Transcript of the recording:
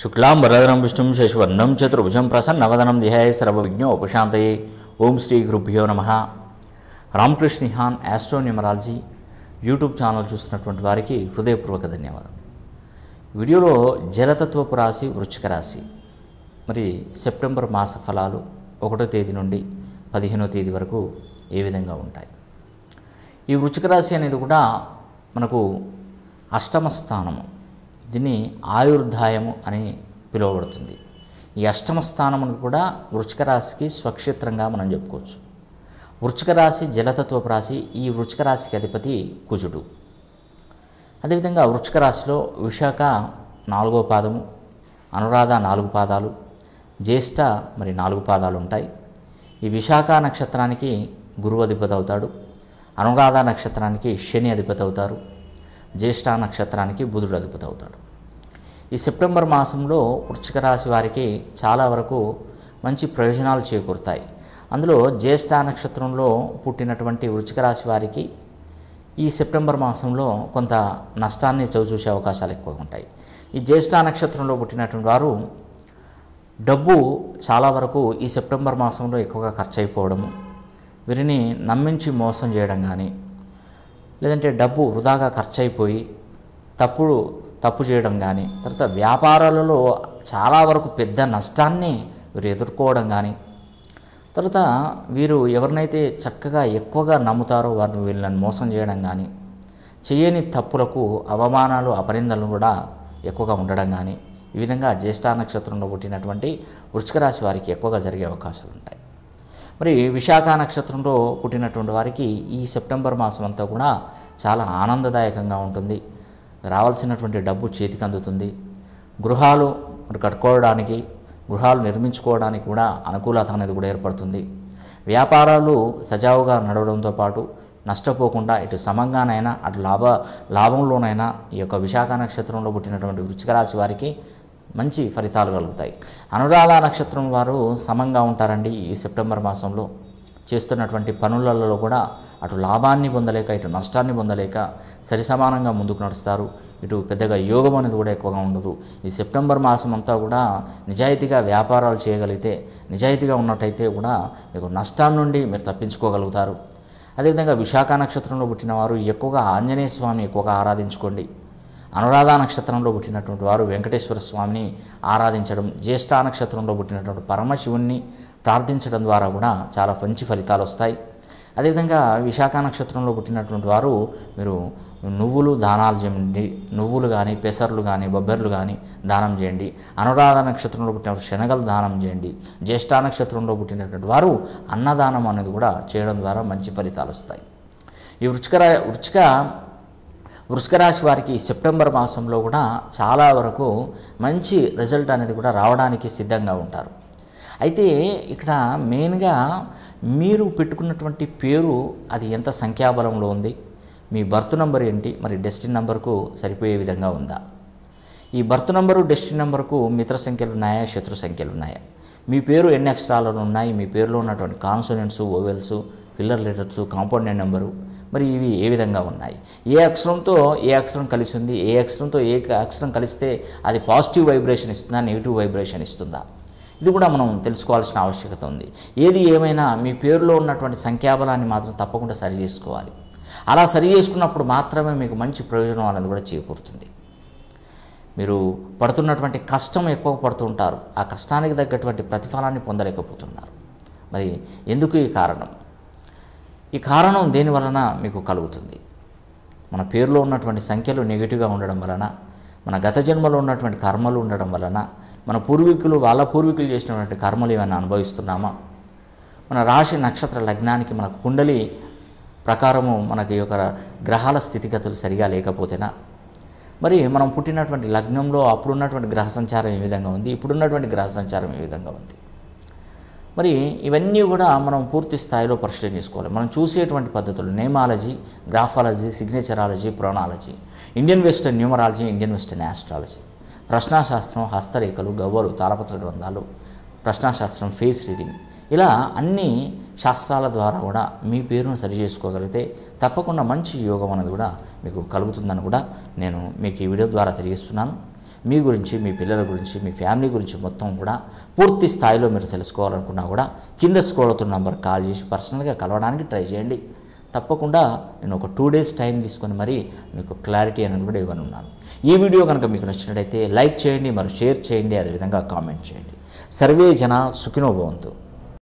శుక్లాం వరదనం విష్ణుం శశివర్ణం చతుర్భుజం వదనం దిహాయ ఉపశాంతయే ఓం శ్రీ గురుభ్యో నమ రామకృష్ణిహాన్ ఆస్ట్రోన్యూమరాలజీ యూట్యూబ్ ఛానల్ చూస్తున్నటువంటి వారికి హృదయపూర్వక ధన్యవాదం వీడియోలో జలతత్వపు రాశి వృశ్చిక రాశి మరి సెప్టెంబర్ మాస ఫలాలు ఒకటో తేదీ నుండి పదిహేనో తేదీ వరకు ఏ విధంగా ఉంటాయి ఈ వృచ్చిక రాశి అనేది కూడా మనకు అష్టమ స్థానము దీన్ని ఆయుర్దాయము అని పిలువబడుతుంది ఈ అష్టమ స్థానం కూడా వృచిక రాశికి స్వక్షేత్రంగా మనం చెప్పుకోవచ్చు వృచిక రాశి జలతత్వపు రాశి ఈ వృచిక రాశికి అధిపతి కుజుడు అదేవిధంగా వృచిక రాశిలో విశాఖ నాలుగో పాదము అనురాధ నాలుగు పాదాలు జ్యేష్ఠ మరి నాలుగు పాదాలు ఉంటాయి ఈ విశాఖ నక్షత్రానికి గురువు అధిపతి అవుతాడు అనురాధ నక్షత్రానికి శని అధిపతి అవుతారు జ్యేష్ఠ నక్షత్రానికి బుధుడు అధిపతి అవుతాడు ఈ సెప్టెంబర్ మాసంలో వృశ్చిక రాశి వారికి చాలా వరకు మంచి ప్రయోజనాలు చేకూరుతాయి అందులో జ్యేష్ఠ నక్షత్రంలో పుట్టినటువంటి వృశ్చిక రాశి వారికి ఈ సెప్టెంబర్ మాసంలో కొంత నష్టాన్ని చవిచూసే అవకాశాలు ఎక్కువగా ఉంటాయి ఈ జ్యేష్ఠ నక్షత్రంలో పుట్టినటువంటి వారు డబ్బు చాలా వరకు ఈ సెప్టెంబర్ మాసంలో ఎక్కువగా ఖర్చు అయిపోవడము వీరిని నమ్మించి మోసం చేయడం కానీ లేదంటే డబ్బు వృధాగా ఖర్చు అయిపోయి తప్పుడు తప్పు చేయడం కానీ తర్వాత వ్యాపారాలలో చాలా వరకు పెద్ద నష్టాన్ని వీరు ఎదుర్కోవడం కానీ తర్వాత వీరు ఎవరినైతే చక్కగా ఎక్కువగా నమ్ముతారో వారిని వీళ్ళని మోసం చేయడం కానీ చేయని తప్పులకు అవమానాలు అపనిందలు కూడా ఎక్కువగా ఉండడం కానీ ఈ విధంగా జ్యేష్ఠ నక్షత్రంలో పుట్టినటువంటి వృశ్చిక రాశి వారికి ఎక్కువగా జరిగే అవకాశాలు ఉంటాయి మరి విశాఖ నక్షత్రంలో పుట్టినటువంటి వారికి ఈ సెప్టెంబర్ మాసం అంతా కూడా చాలా ఆనందదాయకంగా ఉంటుంది రావాల్సినటువంటి డబ్బు చేతికి అందుతుంది గృహాలు మరి కట్టుకోవడానికి గృహాలు నిర్మించుకోవడానికి కూడా అనుకూలత అనేది కూడా ఏర్పడుతుంది వ్యాపారాలు సజావుగా నడవడంతో పాటు నష్టపోకుండా ఇటు సమంగానైనా అటు లాభ లాభంలోనైనా ఈ యొక్క విశాఖ నక్షత్రంలో పుట్టినటువంటి వృచ్చిక రాశి వారికి మంచి ఫలితాలు కలుగుతాయి అనురాధ నక్షత్రం వారు సమంగా ఉంటారండి ఈ సెప్టెంబర్ మాసంలో చేస్తున్నటువంటి పనులలో కూడా అటు లాభాన్ని పొందలేక ఇటు నష్టాన్ని పొందలేక సరిసమానంగా ముందుకు నడుస్తారు ఇటు పెద్దగా యోగం అనేది కూడా ఎక్కువగా ఉండదు ఈ సెప్టెంబర్ మాసం అంతా కూడా నిజాయితీగా వ్యాపారాలు చేయగలిగితే నిజాయితీగా ఉన్నట్టయితే కూడా మీకు నష్టం నుండి మీరు తప్పించుకోగలుగుతారు అదేవిధంగా విశాఖ నక్షత్రంలో పుట్టిన వారు ఎక్కువగా ఆంజనేయ స్వామిని ఎక్కువగా ఆరాధించుకోండి అనురాధ నక్షత్రంలో పుట్టినటువంటి వారు వెంకటేశ్వర స్వామిని ఆరాధించడం జ్యేష్ఠ నక్షత్రంలో పుట్టినటువంటి పరమశివుణ్ణి ప్రార్థించడం ద్వారా కూడా చాలా మంచి ఫలితాలు వస్తాయి అదేవిధంగా విశాఖ నక్షత్రంలో పుట్టినటువంటి వారు మీరు నువ్వులు దానాలు చేయండి నువ్వులు కానీ పెసర్లు కానీ బొబ్బెర్లు కానీ దానం చేయండి అనురాధ నక్షత్రంలో పుట్టిన శనగలు దానం చేయండి జ్యేష్ఠ నక్షత్రంలో పుట్టినటువంటి వారు అన్నదానం అనేది కూడా చేయడం ద్వారా మంచి ఫలితాలు వస్తాయి ఈ వృచ్చిక వృచ్చిక వృషిక రాశి వారికి సెప్టెంబర్ మాసంలో కూడా చాలా వరకు మంచి రిజల్ట్ అనేది కూడా రావడానికి సిద్ధంగా ఉంటారు అయితే ఇక్కడ మెయిన్గా మీరు పెట్టుకున్నటువంటి పేరు అది ఎంత సంఖ్యాబలంలో ఉంది మీ బర్త్ నంబర్ ఏంటి మరి డెస్టిన్ నంబర్కు సరిపోయే విధంగా ఉందా ఈ బర్త్ నంబరు డెస్టిన్ నంబర్కు మిత్ర సంఖ్యలు ఉన్నాయా శత్రు సంఖ్యలు ఉన్నాయా మీ పేరు ఎన్ని అక్షరాలను ఉన్నాయి మీ పేరులో ఉన్నటువంటి consonants vowels pillar letters compound number మరి ఇవి ఏ విధంగా ఉన్నాయి ఏ అక్షరంతో ఏ అక్షరం కలిసి ఉంది ఏ అక్షరంతో ఏ అక్షరం కలిస్తే అది పాజిటివ్ వైబ్రేషన్ ఇస్తుందా నెగిటివ్ వైబ్రేషన్ ఇస్తుందా ఇది కూడా మనం తెలుసుకోవాల్సిన ఆవశ్యకత ఉంది ఏది ఏమైనా మీ పేరులో ఉన్నటువంటి సంఖ్యాబలాన్ని మాత్రం తప్పకుండా సరి చేసుకోవాలి అలా సరి చేసుకున్నప్పుడు మాత్రమే మీకు మంచి ప్రయోజనం అనేది కూడా చేకూరుతుంది మీరు పడుతున్నటువంటి కష్టం ఎక్కువ పడుతుంటారు ఆ కష్టానికి తగ్గటువంటి ప్రతిఫలాన్ని పొందలేకపోతున్నారు మరి ఎందుకు ఈ కారణం ఈ కారణం దేని వలన మీకు కలుగుతుంది మన పేరులో ఉన్నటువంటి సంఖ్యలు నెగిటివ్గా ఉండడం వలన మన గత జన్మలో ఉన్నటువంటి కర్మలు ఉండడం వలన మన పూర్వీకులు వాళ్ళ పూర్వీకులు చేసినటువంటి కర్మలు ఏమైనా అనుభవిస్తున్నామా మన రాశి నక్షత్ర లగ్నానికి మన కుండలి ప్రకారము మనకి యొక్క గ్రహాల స్థితిగతులు సరిగా లేకపోతేనా మరి మనం పుట్టినటువంటి లగ్నంలో అప్పుడున్నటువంటి గ్రహ సంచారం ఏ విధంగా ఉంది ఇప్పుడున్నటువంటి గ్రహ సంచారం ఏ విధంగా ఉంది మరి ఇవన్నీ కూడా మనం పూర్తి స్థాయిలో పరిశీలన చేసుకోవాలి మనం చూసేటువంటి పద్ధతులు namology graphology signaturology pronology Indian western numerology Indian western astrology ప్రశ్నాశాస్త్రం హస్తరేఖలు గవ్వలు తాళపత్ర గ్రంథాలు ప్రశ్నాశాస్త్రం ఫేస్ రీడింగ్ ఇలా అన్ని శాస్త్రాల ద్వారా కూడా మీ పేరును సరి చేసుకోగలిగితే తప్పకుండా మంచి యోగం అనేది కూడా మీకు కలుగుతుందని కూడా నేను మీకు ఈ వీడియో ద్వారా తెలియజేస్తున్నాను మీ గురించి మీ పిల్లల గురించి మీ ఫ్యామిలీ గురించి మొత్తం కూడా పూర్తి స్థాయిలో మీరు తెలుసుకోవాలనుకున్నా కూడా కింద స్కోర్ అవుతున్న నంబర్ కాల్ చేసి పర్సనల్గా కలవడానికి ట్రై చేయండి తప్పకుండా నేను ఒక టూ డేస్ టైం తీసుకొని మరి మీకు క్లారిటీ అనేది కూడా ఇవ్వనున్నాను ఈ వీడియో కనుక మీకు నచ్చినట్లయితే లైక్ చేయండి మరి షేర్ చేయండి అదేవిధంగా కామెంట్ చేయండి సర్వే జన సుఖినోభవంతో